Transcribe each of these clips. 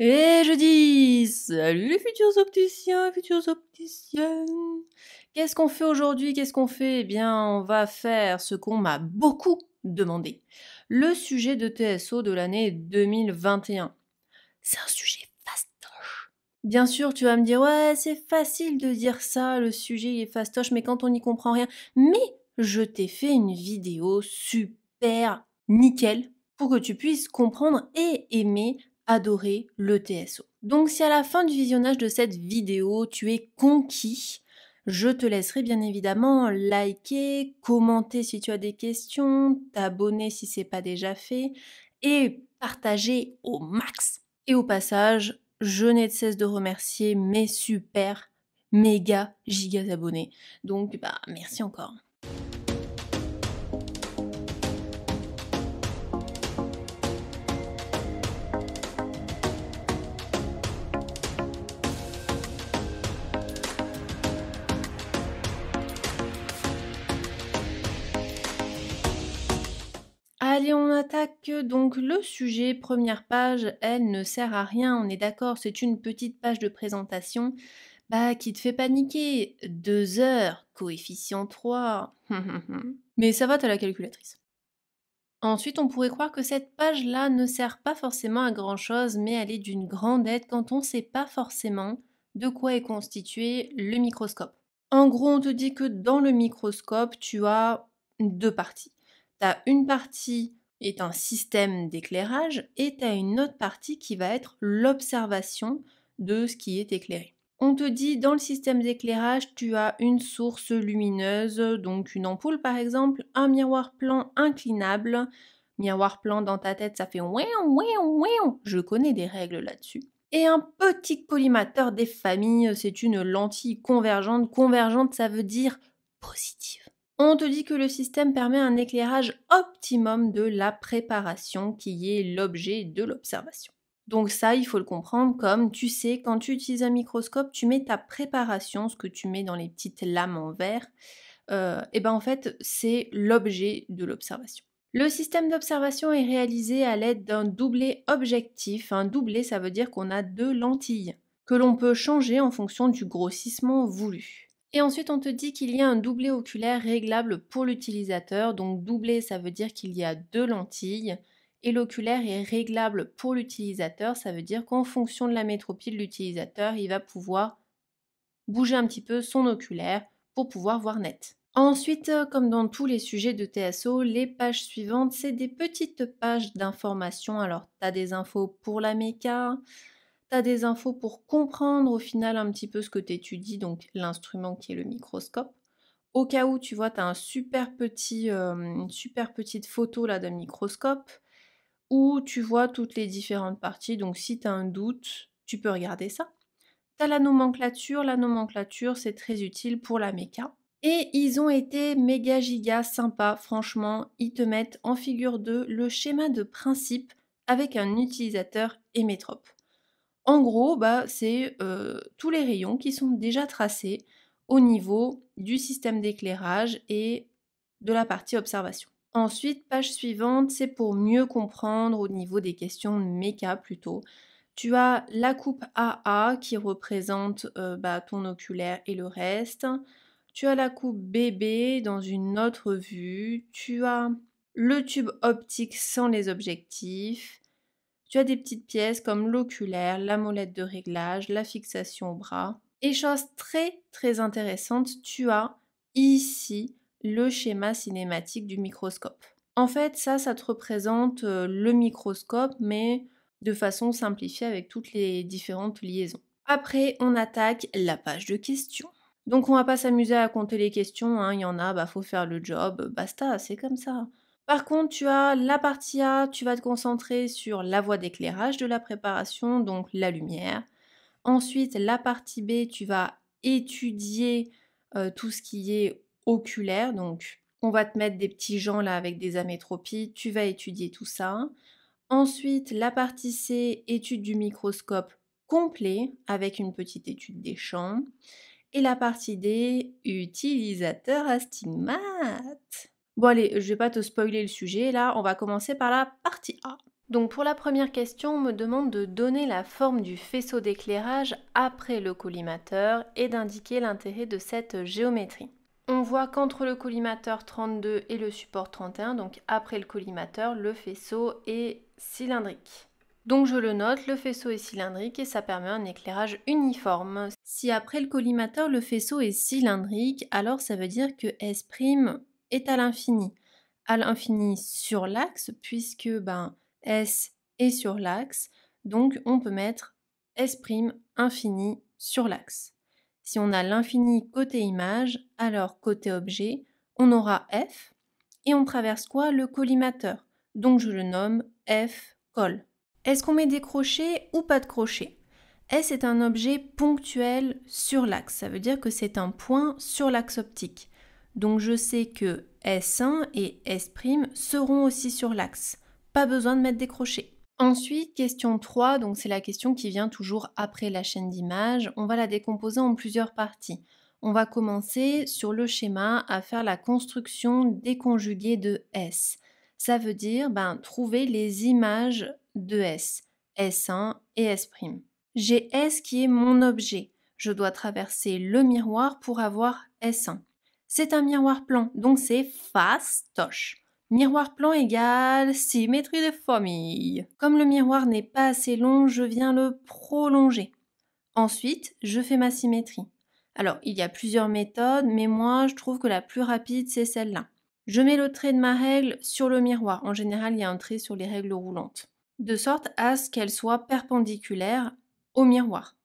Et je dis salut les futurs opticiens, futurs opticiennes. Qu'est-ce qu'on fait aujourd'hui Qu'est-ce qu'on fait Eh bien, on va faire ce qu'on m'a beaucoup demandé. Le sujet de TSO de l'année 2021. C'est un sujet fastoche. Bien sûr, tu vas me dire ouais, c'est facile de dire ça, le sujet est fastoche, mais quand on n'y comprend rien. Mais je t'ai fait une vidéo super nickel pour que tu puisses comprendre et aimer adorer le TSO. Donc si à la fin du visionnage de cette vidéo, tu es conquis, je te laisserai bien évidemment liker, commenter si tu as des questions, t'abonner si c'est pas déjà fait et partager au max. Et au passage, je n'ai de cesse de remercier mes super méga gigas abonnés. Donc bah merci encore. attaque donc le sujet, première page, elle ne sert à rien, on est d'accord, c'est une petite page de présentation. Bah, qui te fait paniquer Deux heures, coefficient 3. Mais ça va, t'as la calculatrice. Ensuite, on pourrait croire que cette page-là ne sert pas forcément à grand-chose, mais elle est d'une grande aide quand on ne sait pas forcément de quoi est constitué le microscope. En gros, on te dit que dans le microscope, tu as deux parties. Tu as une partie est un système d'éclairage et tu as une autre partie qui va être l'observation de ce qui est éclairé. On te dit dans le système d'éclairage, tu as une source lumineuse, donc une ampoule par exemple, un miroir plan inclinable. Miroir plan dans ta tête, ça fait ouin ouin ouin. Je connais des règles là-dessus. Et un petit collimateur des familles, c'est une lentille convergente. Convergente, ça veut dire positive. On te dit que le système permet un éclairage optimum de la préparation qui est l'objet de l'observation. Donc ça, il faut le comprendre comme tu sais, quand tu utilises un microscope, tu mets ta préparation, ce que tu mets dans les petites lames en verre, euh, et ben en fait, c'est l'objet de l'observation. Le système d'observation est réalisé à l'aide d'un doublé objectif. Un doublé, ça veut dire qu'on a deux lentilles que l'on peut changer en fonction du grossissement voulu. Et ensuite, on te dit qu'il y a un doublé oculaire réglable pour l'utilisateur. Donc doublé, ça veut dire qu'il y a deux lentilles. Et l'oculaire est réglable pour l'utilisateur. Ça veut dire qu'en fonction de la métropie de l'utilisateur, il va pouvoir bouger un petit peu son oculaire pour pouvoir voir net. Ensuite, euh, comme dans tous les sujets de TSO, les pages suivantes, c'est des petites pages d'informations. Alors, tu as des infos pour la méca, tu as des infos pour comprendre au final un petit peu ce que tu étudies, donc l'instrument qui est le microscope. Au cas où, tu vois, tu as un super petit, euh, une super petite photo là d'un microscope où tu vois toutes les différentes parties. Donc si tu as un doute, tu peux regarder ça. Tu as la nomenclature. La nomenclature, c'est très utile pour la méca. Et ils ont été méga giga sympas, franchement. Ils te mettent en figure 2 le schéma de principe avec un utilisateur émétrope. En gros, bah, c'est euh, tous les rayons qui sont déjà tracés au niveau du système d'éclairage et de la partie observation. Ensuite, page suivante, c'est pour mieux comprendre au niveau des questions méca plutôt. Tu as la coupe AA qui représente euh, bah, ton oculaire et le reste. Tu as la coupe BB dans une autre vue. Tu as le tube optique sans les objectifs. Tu as des petites pièces comme l'oculaire, la molette de réglage, la fixation au bras. Et chose très très intéressante, tu as ici le schéma cinématique du microscope. En fait, ça, ça te représente euh, le microscope, mais de façon simplifiée avec toutes les différentes liaisons. Après, on attaque la page de questions. Donc, on va pas s'amuser à compter les questions, hein. il y en a, bah faut faire le job, basta, c'est comme ça. Par contre, tu as la partie A, tu vas te concentrer sur la voie d'éclairage de la préparation, donc la lumière. Ensuite, la partie B, tu vas étudier euh, tout ce qui est oculaire, donc on va te mettre des petits gens là avec des amétropies, tu vas étudier tout ça. Ensuite, la partie C, étude du microscope complet avec une petite étude des champs. Et la partie D, utilisateur astigmate. Bon allez, je vais pas te spoiler le sujet, là on va commencer par la partie A. Donc pour la première question, on me demande de donner la forme du faisceau d'éclairage après le collimateur et d'indiquer l'intérêt de cette géométrie. On voit qu'entre le collimateur 32 et le support 31, donc après le collimateur, le faisceau est cylindrique. Donc je le note, le faisceau est cylindrique et ça permet un éclairage uniforme. Si après le collimateur le faisceau est cylindrique, alors ça veut dire que S' est à l'infini. À l'infini sur l'axe, puisque ben, S est sur l'axe, donc on peut mettre S' infini sur l'axe. Si on a l'infini côté image, alors côté objet, on aura F, et on traverse quoi Le collimateur. Donc je le nomme F col. Est-ce qu'on met des crochets ou pas de crochets S est un objet ponctuel sur l'axe, ça veut dire que c'est un point sur l'axe optique. Donc je sais que S1 et S' seront aussi sur l'axe. Pas besoin de mettre des crochets. Ensuite, question 3, donc c'est la question qui vient toujours après la chaîne d'images. On va la décomposer en plusieurs parties. On va commencer sur le schéma à faire la construction déconjuguée de S. Ça veut dire ben, trouver les images de S, S1 et S'. J'ai S qui est mon objet. Je dois traverser le miroir pour avoir S1. C'est un miroir plan, donc c'est face toche. Miroir plan égale symétrie de famille. Comme le miroir n'est pas assez long, je viens le prolonger. Ensuite, je fais ma symétrie. Alors, il y a plusieurs méthodes, mais moi, je trouve que la plus rapide, c'est celle-là. Je mets le trait de ma règle sur le miroir. En général, il y a un trait sur les règles roulantes. De sorte à ce qu'elle soit perpendiculaire au miroir.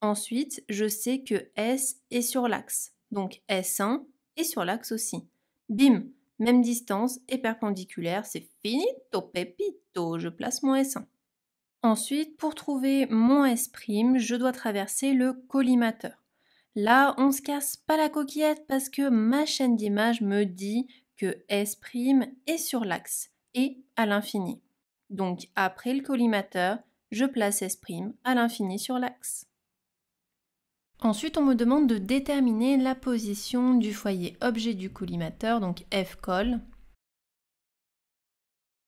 Ensuite, je sais que S est sur l'axe. Donc S1, et sur l'axe aussi. Bim, même distance et perpendiculaire, c'est finito pepito, je place mon S1. Ensuite, pour trouver mon S', je dois traverser le collimateur. Là, on se casse pas la coquillette parce que ma chaîne d'image me dit que S' est sur l'axe et à l'infini. Donc après le collimateur, je place S' à l'infini sur l'axe. Ensuite, on me demande de déterminer la position du foyer objet du collimateur, donc F-col.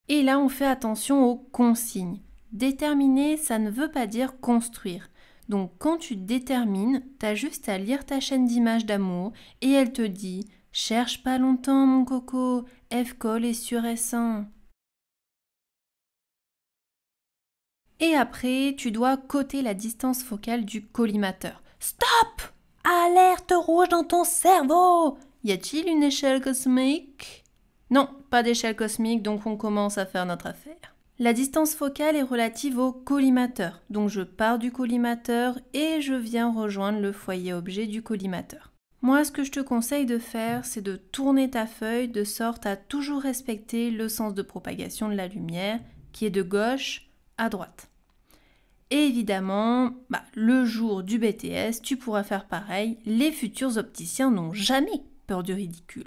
Et là, on fait attention aux consignes. Déterminer, ça ne veut pas dire construire. Donc quand tu détermines, t'as juste à lire ta chaîne d'images d'amour et elle te dit Cherche pas longtemps mon coco, F-col est sur Et après, tu dois coter la distance focale du collimateur. Stop Alerte rouge dans ton cerveau Y a-t-il une échelle cosmique Non, pas d'échelle cosmique, donc on commence à faire notre affaire. La distance focale est relative au collimateur, donc je pars du collimateur et je viens rejoindre le foyer objet du collimateur. Moi, ce que je te conseille de faire, c'est de tourner ta feuille de sorte à toujours respecter le sens de propagation de la lumière qui est de gauche à droite évidemment, bah, le jour du BTS, tu pourras faire pareil. Les futurs opticiens n'ont jamais peur du ridicule.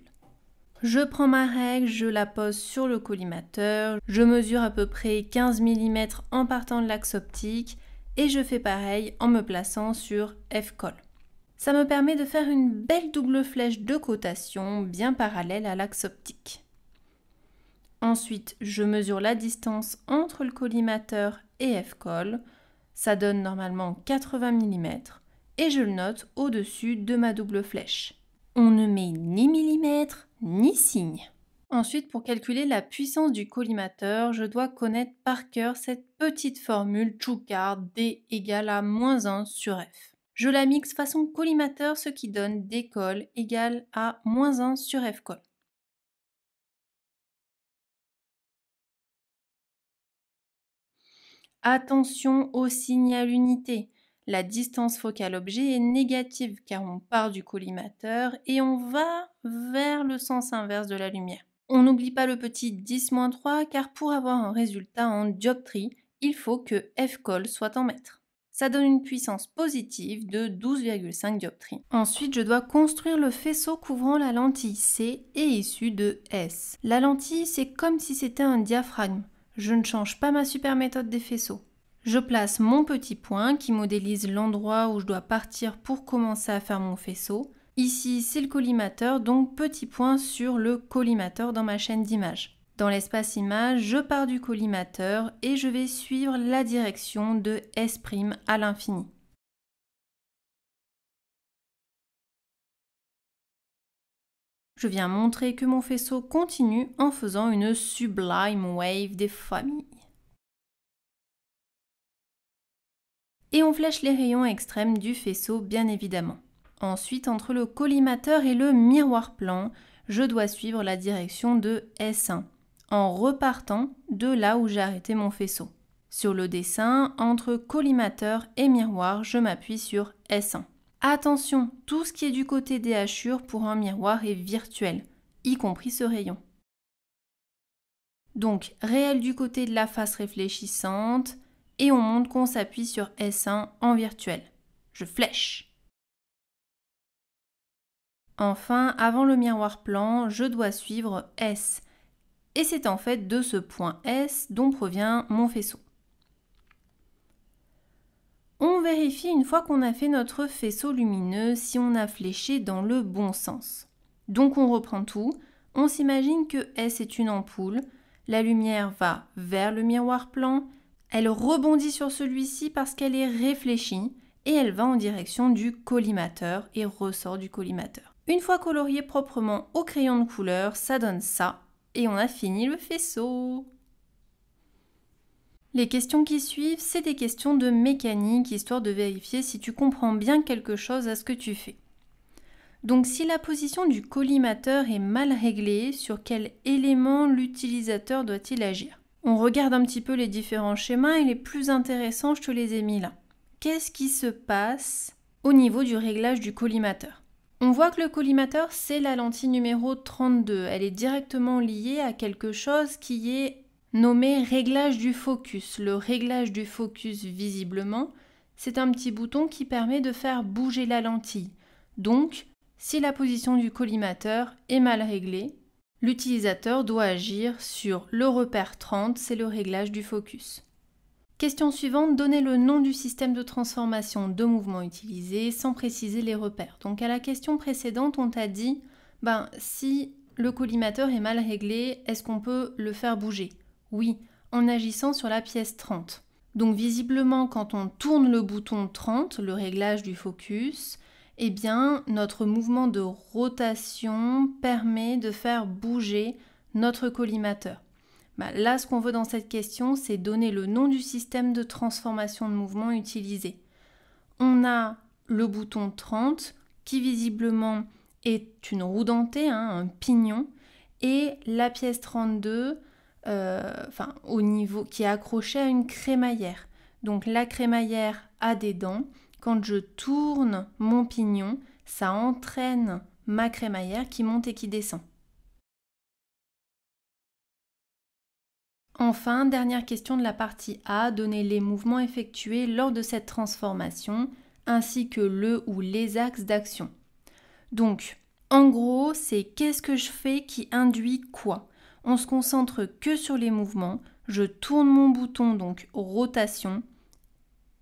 Je prends ma règle, je la pose sur le collimateur, je mesure à peu près 15 mm en partant de l'axe optique et je fais pareil en me plaçant sur F-col. Ça me permet de faire une belle double flèche de cotation bien parallèle à l'axe optique. Ensuite, je mesure la distance entre le collimateur et F-col. Ça donne normalement 80 mm et je le note au-dessus de ma double flèche. On ne met ni mm ni signe. Ensuite, pour calculer la puissance du collimateur, je dois connaître par cœur cette petite formule Choucard D égale à moins 1 sur F. Je la mixe façon collimateur, ce qui donne D col égale à moins 1 sur F coll. Attention au signal unité. La distance focale objet est négative car on part du collimateur et on va vers le sens inverse de la lumière. On n'oublie pas le petit 10-3 car pour avoir un résultat en dioptrie, il faut que f-col soit en mètres. Ça donne une puissance positive de 12,5 dioptrie. Ensuite, je dois construire le faisceau couvrant la lentille C et issu de S. La lentille, c'est comme si c'était un diaphragme je ne change pas ma super méthode des faisceaux. Je place mon petit point qui modélise l'endroit où je dois partir pour commencer à faire mon faisceau. Ici, c'est le collimateur, donc petit point sur le collimateur dans ma chaîne d'image. Dans l'espace image, je pars du collimateur et je vais suivre la direction de S' à l'infini. je viens montrer que mon faisceau continue en faisant une sublime wave des familles. Et on flèche les rayons extrêmes du faisceau bien évidemment. Ensuite, entre le collimateur et le miroir plan, je dois suivre la direction de S1 en repartant de là où j'ai arrêté mon faisceau. Sur le dessin, entre collimateur et miroir, je m'appuie sur S1. Attention, tout ce qui est du côté des hachures pour un miroir est virtuel, y compris ce rayon. Donc réel du côté de la face réfléchissante et on montre qu'on s'appuie sur S1 en virtuel. Je flèche. Enfin, avant le miroir plan, je dois suivre S. Et c'est en fait de ce point S dont provient mon faisceau. On vérifie une fois qu'on a fait notre faisceau lumineux si on a fléché dans le bon sens. Donc on reprend tout, on s'imagine que S est une ampoule, la lumière va vers le miroir plan, elle rebondit sur celui-ci parce qu'elle est réfléchie et elle va en direction du collimateur et ressort du collimateur. Une fois colorié proprement au crayon de couleur, ça donne ça et on a fini le faisceau. Les questions qui suivent, c'est des questions de mécanique, histoire de vérifier si tu comprends bien quelque chose à ce que tu fais. Donc si la position du collimateur est mal réglée, sur quel élément l'utilisateur doit-il agir On regarde un petit peu les différents schémas et les plus intéressants, je te les ai mis là. Qu'est-ce qui se passe au niveau du réglage du collimateur On voit que le collimateur, c'est la lentille numéro 32. Elle est directement liée à quelque chose qui est nommé réglage du focus. Le réglage du focus visiblement, c'est un petit bouton qui permet de faire bouger la lentille. Donc, si la position du collimateur est mal réglée, l'utilisateur doit agir sur le repère 30, c'est le réglage du focus. Question suivante, donner le nom du système de transformation de mouvement utilisé sans préciser les repères. Donc à la question précédente, on t'a dit, ben, si le collimateur est mal réglé, est-ce qu'on peut le faire bouger oui, en agissant sur la pièce 30. Donc visiblement, quand on tourne le bouton 30, le réglage du focus, eh bien, notre mouvement de rotation permet de faire bouger notre collimateur. Bah, là, ce qu'on veut dans cette question, c'est donner le nom du système de transformation de mouvement utilisé. On a le bouton 30 qui visiblement est une roue dentée, hein, un pignon, et la pièce 32 euh, enfin au niveau qui est accroché à une crémaillère. Donc la crémaillère a des dents. Quand je tourne mon pignon, ça entraîne ma crémaillère qui monte et qui descend. Enfin, dernière question de la partie A, donner les mouvements effectués lors de cette transformation, ainsi que le ou les axes d'action. Donc, en gros, c'est qu'est-ce que je fais qui induit quoi on se concentre que sur les mouvements, je tourne mon bouton donc rotation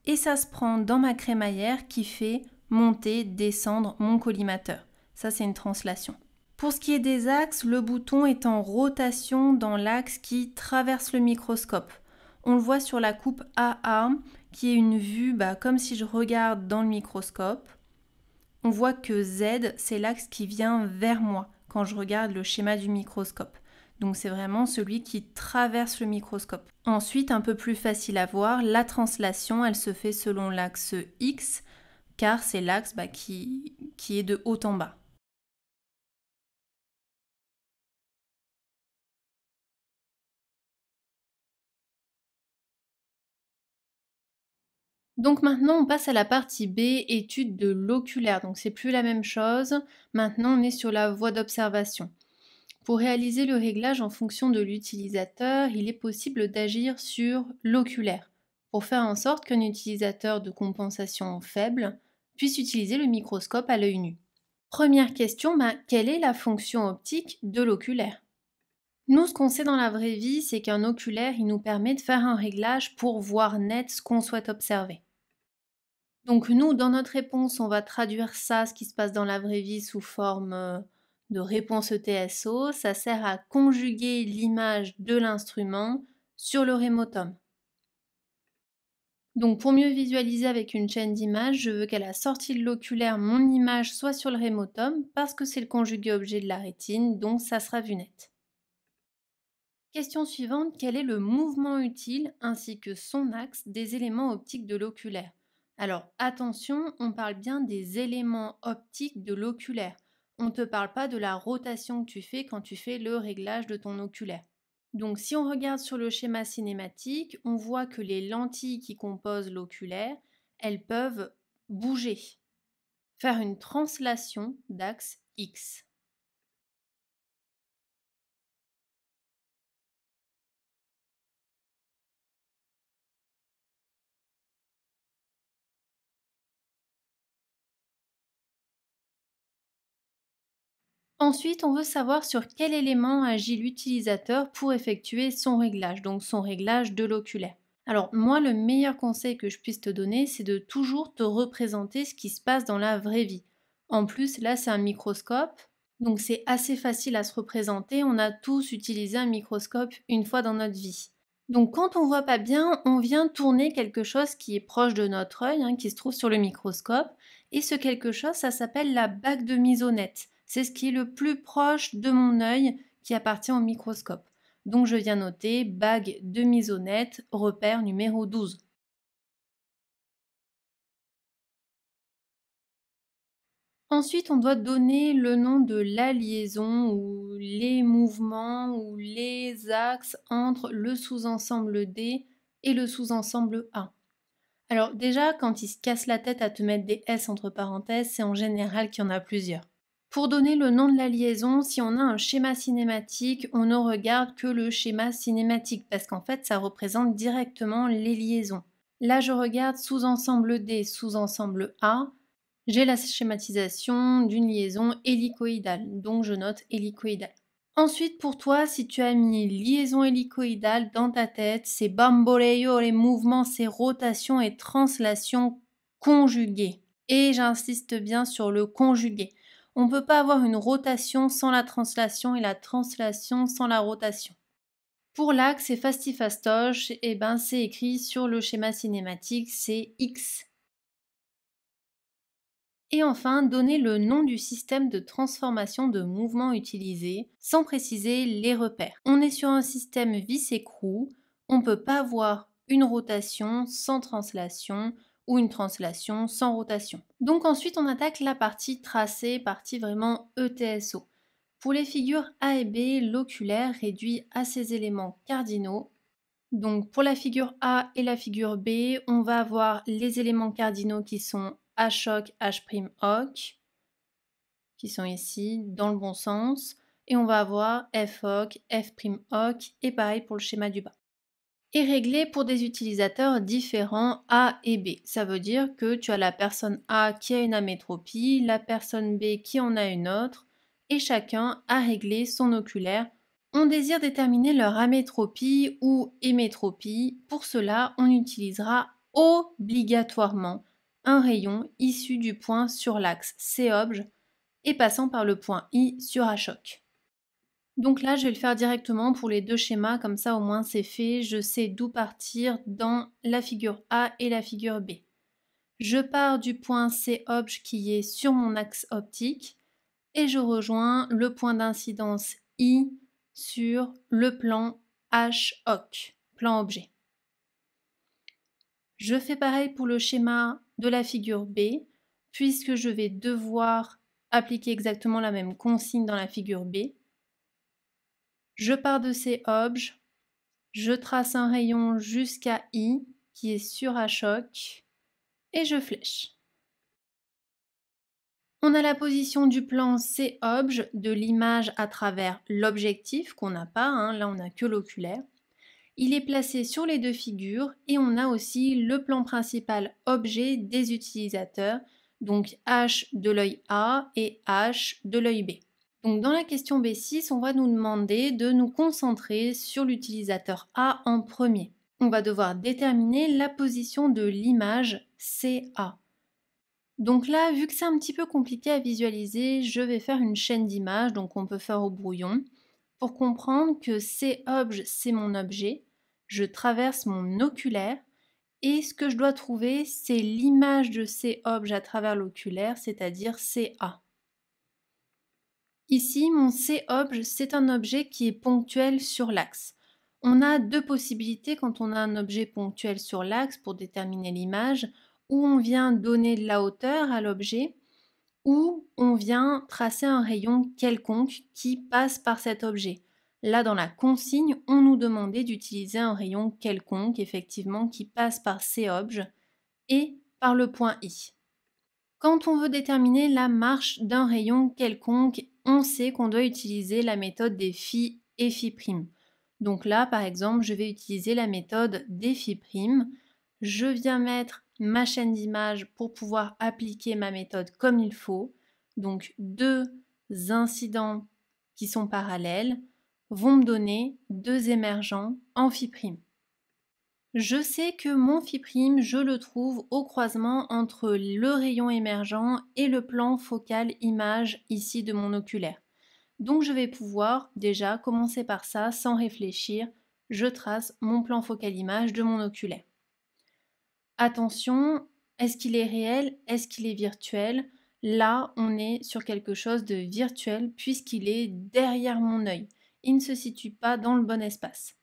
et ça se prend dans ma crémaillère qui fait monter, descendre mon collimateur. Ça c'est une translation. Pour ce qui est des axes, le bouton est en rotation dans l'axe qui traverse le microscope. On le voit sur la coupe AA qui est une vue bah, comme si je regarde dans le microscope. On voit que Z c'est l'axe qui vient vers moi quand je regarde le schéma du microscope. Donc c'est vraiment celui qui traverse le microscope. Ensuite, un peu plus facile à voir, la translation, elle se fait selon l'axe X, car c'est l'axe bah, qui, qui est de haut en bas. Donc maintenant, on passe à la partie B, étude de l'oculaire. Donc c'est plus la même chose. Maintenant, on est sur la voie d'observation. Pour réaliser le réglage en fonction de l'utilisateur, il est possible d'agir sur l'oculaire pour faire en sorte qu'un utilisateur de compensation faible puisse utiliser le microscope à l'œil nu. Première question, bah, quelle est la fonction optique de l'oculaire Nous, ce qu'on sait dans la vraie vie, c'est qu'un oculaire, il nous permet de faire un réglage pour voir net ce qu'on souhaite observer. Donc nous, dans notre réponse, on va traduire ça, ce qui se passe dans la vraie vie, sous forme euh, de réponse ETSO, ça sert à conjuguer l'image de l'instrument sur le rémotum. Donc pour mieux visualiser avec une chaîne d'image, je veux qu'à la sortie de l'oculaire, mon image soit sur le rémotum parce que c'est le conjugué objet de la rétine, donc ça sera vu net. Question suivante, quel est le mouvement utile ainsi que son axe des éléments optiques de l'oculaire Alors attention, on parle bien des éléments optiques de l'oculaire. On ne te parle pas de la rotation que tu fais quand tu fais le réglage de ton oculaire. Donc si on regarde sur le schéma cinématique, on voit que les lentilles qui composent l'oculaire, elles peuvent bouger, faire une translation d'axe X. Ensuite, on veut savoir sur quel élément agit l'utilisateur pour effectuer son réglage, donc son réglage de l'oculaire. Alors moi, le meilleur conseil que je puisse te donner, c'est de toujours te représenter ce qui se passe dans la vraie vie. En plus, là, c'est un microscope, donc c'est assez facile à se représenter. On a tous utilisé un microscope une fois dans notre vie. Donc quand on voit pas bien, on vient tourner quelque chose qui est proche de notre œil, hein, qui se trouve sur le microscope, et ce quelque chose, ça s'appelle la bague de mise net c'est ce qui est le plus proche de mon œil qui appartient au microscope. Donc je viens noter bague de net, repère numéro 12. Ensuite, on doit donner le nom de la liaison ou les mouvements ou les axes entre le sous-ensemble D et le sous-ensemble A. Alors déjà, quand il se casse la tête à te mettre des S entre parenthèses, c'est en général qu'il y en a plusieurs. Pour donner le nom de la liaison, si on a un schéma cinématique, on ne regarde que le schéma cinématique parce qu'en fait, ça représente directement les liaisons. Là, je regarde sous-ensemble D, sous-ensemble A. J'ai la schématisation d'une liaison hélicoïdale, donc je note hélicoïdale. Ensuite, pour toi, si tu as mis liaison hélicoïdale dans ta tête, c'est bamboleo, les mouvements, c'est rotation et translation conjuguée. Et j'insiste bien sur le conjugué. On ne peut pas avoir une rotation sans la translation et la translation sans la rotation. Pour l'axe et fastifastoche, et eh ben c'est écrit sur le schéma cinématique, c'est X. Et enfin, donner le nom du système de transformation de mouvement utilisé, sans préciser les repères. On est sur un système vis-écrou, on ne peut pas avoir une rotation sans translation, ou une translation sans rotation. Donc ensuite on attaque la partie tracée, partie vraiment ETSO. Pour les figures A et B, l'oculaire réduit à ses éléments cardinaux. Donc pour la figure A et la figure B, on va avoir les éléments cardinaux qui sont h H'OC, h qui sont ici dans le bon sens, et on va avoir f F'OC et pareil pour le schéma du bas est réglé pour des utilisateurs différents A et B. Ça veut dire que tu as la personne A qui a une amétropie, la personne B qui en a une autre, et chacun a réglé son oculaire. On désire déterminer leur amétropie ou émétropie. Pour cela, on utilisera obligatoirement un rayon issu du point sur l'axe C objet et passant par le point I sur A choc. Donc là, je vais le faire directement pour les deux schémas, comme ça au moins c'est fait, je sais d'où partir dans la figure A et la figure B. Je pars du point C obj qui est sur mon axe optique et je rejoins le point d'incidence I sur le plan H OC, plan objet. Je fais pareil pour le schéma de la figure B, puisque je vais devoir appliquer exactement la même consigne dans la figure B. Je pars de ces objets, je trace un rayon jusqu'à I qui est sur à choc et je flèche. On a la position du plan C objet de l'image à travers l'objectif qu'on n'a pas, hein, là on n'a que l'oculaire. Il est placé sur les deux figures et on a aussi le plan principal objet des utilisateurs, donc H de l'œil A et H de l'œil B. Donc dans la question B6, on va nous demander de nous concentrer sur l'utilisateur A en premier. On va devoir déterminer la position de l'image CA. Donc là, vu que c'est un petit peu compliqué à visualiser, je vais faire une chaîne d'images, donc on peut faire au brouillon, pour comprendre que C-objet, c'est mon objet, je traverse mon oculaire, et ce que je dois trouver, c'est l'image de C-objet à travers l'oculaire, c'est-à-dire CA. Ici, mon C-objet, c'est un objet qui est ponctuel sur l'axe. On a deux possibilités quand on a un objet ponctuel sur l'axe pour déterminer l'image, ou on vient donner de la hauteur à l'objet, ou on vient tracer un rayon quelconque qui passe par cet objet. Là, dans la consigne, on nous demandait d'utiliser un rayon quelconque, effectivement, qui passe par c objet et par le point I. Quand on veut déterminer la marche d'un rayon quelconque on sait qu'on doit utiliser la méthode des phi et phi prime. Donc là, par exemple, je vais utiliser la méthode des phi prime. Je viens mettre ma chaîne d'image pour pouvoir appliquer ma méthode comme il faut. Donc deux incidents qui sont parallèles vont me donner deux émergents en phi je sais que mon fiprime, je le trouve au croisement entre le rayon émergent et le plan focal image ici de mon oculaire. Donc je vais pouvoir déjà commencer par ça sans réfléchir. Je trace mon plan focal image de mon oculaire. Attention, est-ce qu'il est réel Est-ce qu'il est virtuel Là, on est sur quelque chose de virtuel puisqu'il est derrière mon œil. Il ne se situe pas dans le bon espace.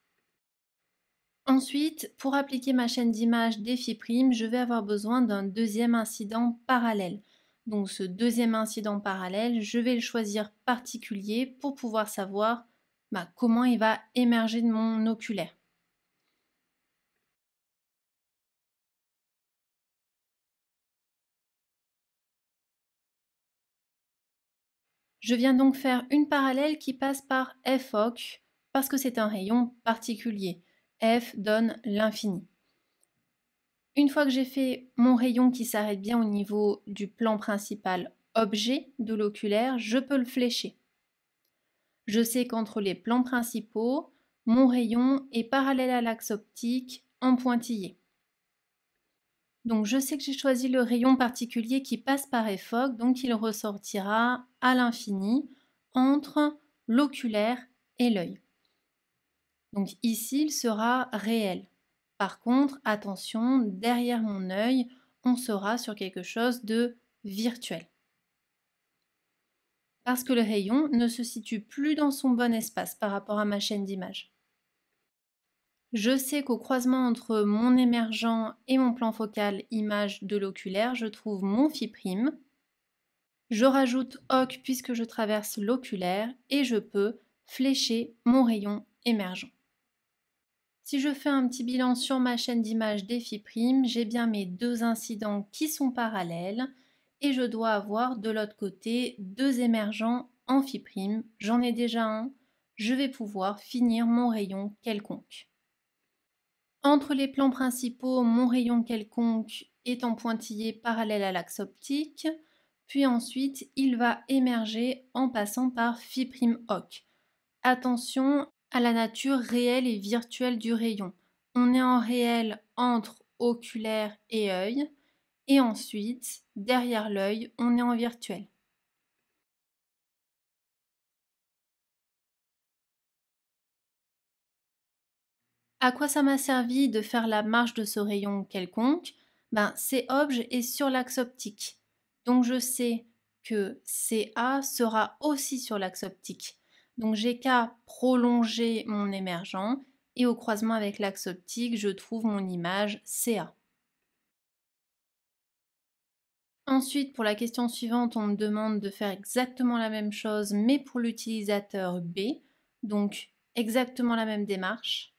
Ensuite, pour appliquer ma chaîne d'image défi prime, je vais avoir besoin d'un deuxième incident parallèle. Donc ce deuxième incident parallèle, je vais le choisir particulier pour pouvoir savoir bah, comment il va émerger de mon oculaire. Je viens donc faire une parallèle qui passe par FOC parce que c'est un rayon particulier. F donne l'infini. Une fois que j'ai fait mon rayon qui s'arrête bien au niveau du plan principal objet de l'oculaire, je peux le flécher. Je sais qu'entre les plans principaux, mon rayon est parallèle à l'axe optique en pointillé. Donc je sais que j'ai choisi le rayon particulier qui passe par EFOC, donc il ressortira à l'infini entre l'oculaire et l'œil. Donc ici, il sera réel. Par contre, attention, derrière mon œil, on sera sur quelque chose de virtuel. Parce que le rayon ne se situe plus dans son bon espace par rapport à ma chaîne d'image. Je sais qu'au croisement entre mon émergent et mon plan focal image de l'oculaire, je trouve mon phi Je rajoute hoc puisque je traverse l'oculaire et je peux flécher mon rayon émergent. Si je fais un petit bilan sur ma chaîne d'image défi prime, j'ai bien mes deux incidents qui sont parallèles et je dois avoir de l'autre côté deux émergents en phi prime. J'en ai déjà un, je vais pouvoir finir mon rayon quelconque. Entre les plans principaux, mon rayon quelconque est en pointillé parallèle à l'axe optique, puis ensuite il va émerger en passant par phi prime hoc. Attention, à la nature réelle et virtuelle du rayon. On est en réel entre oculaire et œil, et ensuite, derrière l'œil, on est en virtuel. À quoi ça m'a servi de faire la marche de ce rayon quelconque ben, objet est sur l'axe optique. Donc je sais que CA sera aussi sur l'axe optique. Donc j'ai qu'à prolonger mon émergent et au croisement avec l'axe optique, je trouve mon image CA. Ensuite, pour la question suivante, on me demande de faire exactement la même chose, mais pour l'utilisateur B. Donc, exactement la même démarche.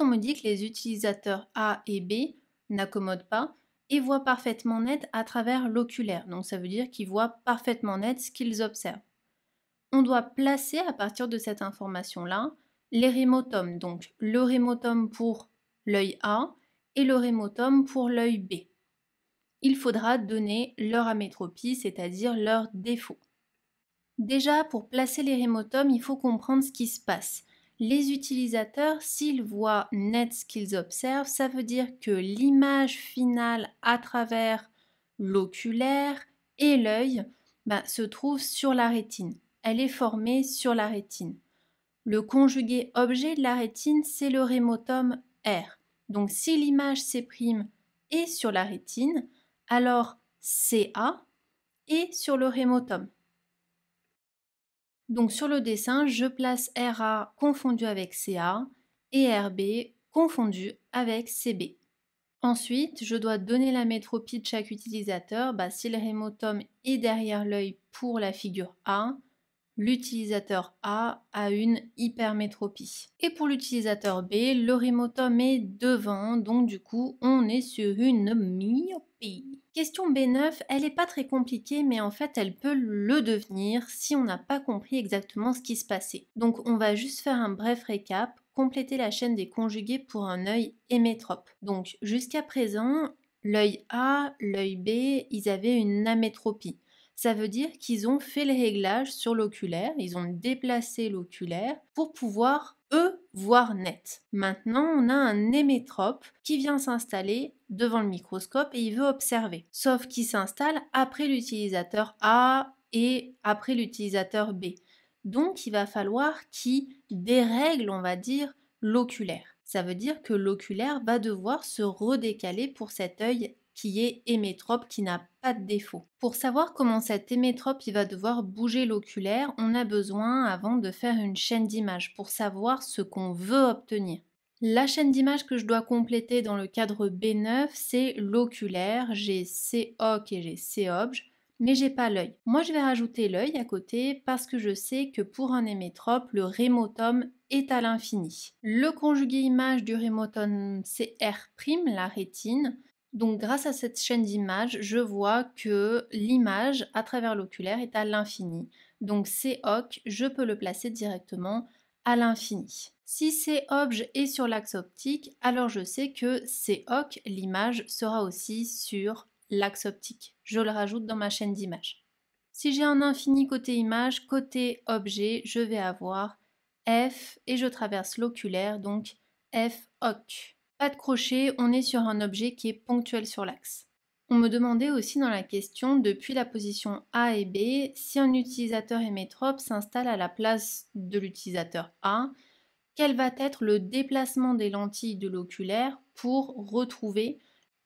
on me dit que les utilisateurs A et B n'accommodent pas et voient parfaitement net à travers l'oculaire. Donc ça veut dire qu'ils voient parfaitement net ce qu'ils observent. On doit placer à partir de cette information-là les rémotomes, donc le rémotome pour l'œil A et le rémotome pour l'œil B. Il faudra donner leur amétropie, c'est-à-dire leur défaut. Déjà, pour placer les rémotomes, il faut comprendre ce qui se passe les utilisateurs, s'ils voient net ce qu'ils observent, ça veut dire que l'image finale à travers l'oculaire et l'œil ben, se trouve sur la rétine. Elle est formée sur la rétine. Le conjugué objet de la rétine, c'est le rémotome R. Donc si l'image s'éprime est sur la rétine, alors CA est sur le rémotome. Donc sur le dessin, je place RA confondu avec CA et RB confondu avec CB. Ensuite, je dois donner la métropie de chaque utilisateur. Bah, si le rémotum est derrière l'œil pour la figure A, l'utilisateur A a une hypermétropie. Et pour l'utilisateur B, le rhémotome est devant, donc du coup, on est sur une myopie. Question B9, elle n'est pas très compliquée, mais en fait, elle peut le devenir si on n'a pas compris exactement ce qui se passait. Donc, on va juste faire un bref récap, compléter la chaîne des conjugués pour un œil hémétrope. Donc, jusqu'à présent, l'œil A, l'œil B, ils avaient une amétropie ça veut dire qu'ils ont fait le réglage sur l'oculaire, ils ont déplacé l'oculaire pour pouvoir, eux, voir net. Maintenant, on a un hémétrope qui vient s'installer devant le microscope et il veut observer, sauf qu'il s'installe après l'utilisateur A et après l'utilisateur B. Donc, il va falloir qu'il dérègle, on va dire, l'oculaire. Ça veut dire que l'oculaire va devoir se redécaler pour cet œil qui est émétrope, qui n'a pas de défaut. Pour savoir comment cet émétrope il va devoir bouger l'oculaire, on a besoin avant de faire une chaîne d'image pour savoir ce qu'on veut obtenir. La chaîne d'image que je dois compléter dans le cadre B9, c'est l'oculaire. J'ai O et j'ai COBJ, mais j'ai pas l'œil. Moi, je vais rajouter l'œil à côté parce que je sais que pour un hémétrope, le rémotome est à l'infini. Le conjugué image du rémotome, c'est R', la rétine. Donc grâce à cette chaîne d'images, je vois que l'image à travers l'oculaire est à l'infini. Donc c'est hoc, je peux le placer directement à l'infini. Si c'est objet est sur l'axe optique, alors je sais que c'est hoc, l'image, sera aussi sur l'axe optique. Je le rajoute dans ma chaîne d'images. Si j'ai un infini côté image, côté objet, je vais avoir F et je traverse l'oculaire, donc F hoc. Pas de crochet, on est sur un objet qui est ponctuel sur l'axe. On me demandait aussi dans la question, depuis la position A et B, si un utilisateur émétrope s'installe à la place de l'utilisateur A, quel va être le déplacement des lentilles de l'oculaire pour retrouver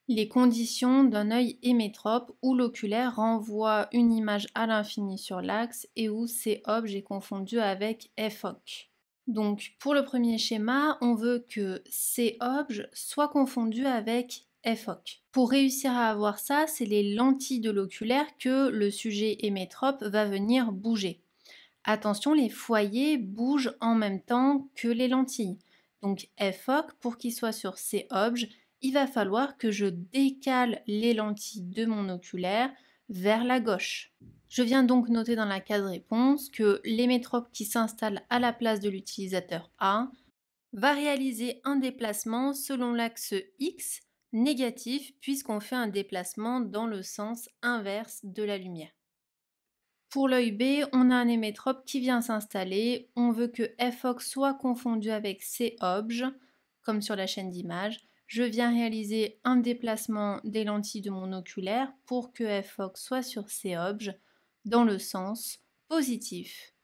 les conditions d'un œil émétrope où l'oculaire renvoie une image à l'infini sur l'axe et où C' est confondu avec FOC. Donc pour le premier schéma, on veut que ces soit soient confondus avec FOC. Pour réussir à avoir ça, c'est les lentilles de l'oculaire que le sujet émétrope va venir bouger. Attention, les foyers bougent en même temps que les lentilles. Donc FOC, pour qu'il soit sur ces il va falloir que je décale les lentilles de mon oculaire vers la gauche. Je viens donc noter dans la case réponse que l'hémétrope qui s'installe à la place de l'utilisateur A va réaliser un déplacement selon l'axe X négatif puisqu'on fait un déplacement dans le sens inverse de la lumière. Pour l'œil B, on a un hémétrope qui vient s'installer. On veut que FOX soit confondu avec C-obj, comme sur la chaîne d'image. Je viens réaliser un déplacement des lentilles de mon oculaire pour que FOX soit sur C-obj dans le sens positif.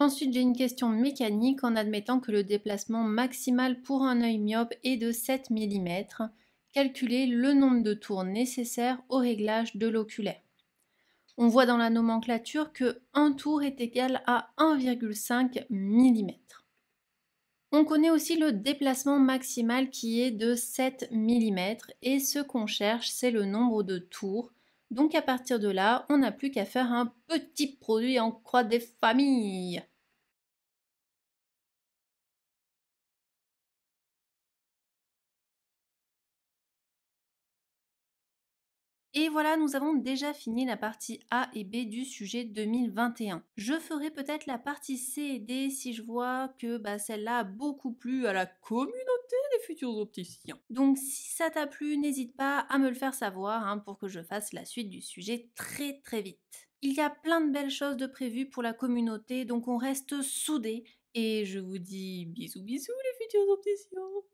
Ensuite, j'ai une question mécanique en admettant que le déplacement maximal pour un œil myope est de 7 mm. Calculez le nombre de tours nécessaires au réglage de l'oculaire. On voit dans la nomenclature que 1 tour est égal à 1,5 mm. On connaît aussi le déplacement maximal qui est de 7 mm et ce qu'on cherche c'est le nombre de tours. Donc à partir de là, on n'a plus qu'à faire un petit produit en croix des familles. Et voilà, nous avons déjà fini la partie A et B du sujet 2021. Je ferai peut-être la partie C et D si je vois que bah, celle-là a beaucoup plu à la communauté des futurs opticiens. Donc si ça t'a plu, n'hésite pas à me le faire savoir hein, pour que je fasse la suite du sujet très très vite. Il y a plein de belles choses de prévues pour la communauté, donc on reste soudés. Et je vous dis bisous bisous les futurs opticiens